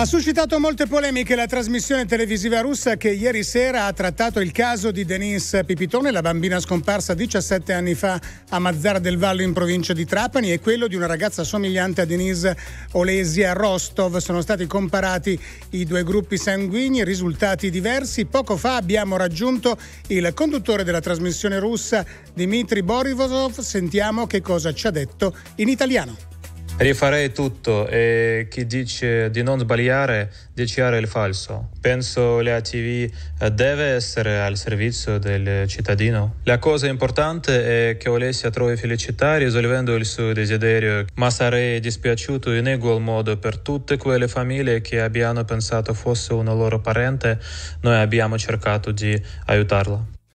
Ha suscitato molte polemiche la trasmissione televisiva russa che ieri sera ha trattato il caso di Denise Pipitone, la bambina scomparsa 17 anni fa a Mazzara del Vallo in provincia di Trapani, e quello di una ragazza somigliante a Denise Olesia Rostov. Sono stati comparati i due gruppi sanguigni, risultati diversi. Poco fa abbiamo raggiunto il conduttore della trasmissione russa, Dmitry Borivosov. Sentiamo che cosa ci ha detto in italiano rifarei tutto e chi dice di non sbagliare dichiara il falso. Penso la TV eh, deve essere al servizio del cittadino. La cosa importante è che Olessia trovi felicità risolvendo il suo desiderio, ma sarei dispiaciuto in egual modo per tutte quelle famiglie che abbiano pensato fosse uno loro parente, noi abbiamo cercato di aiutarla.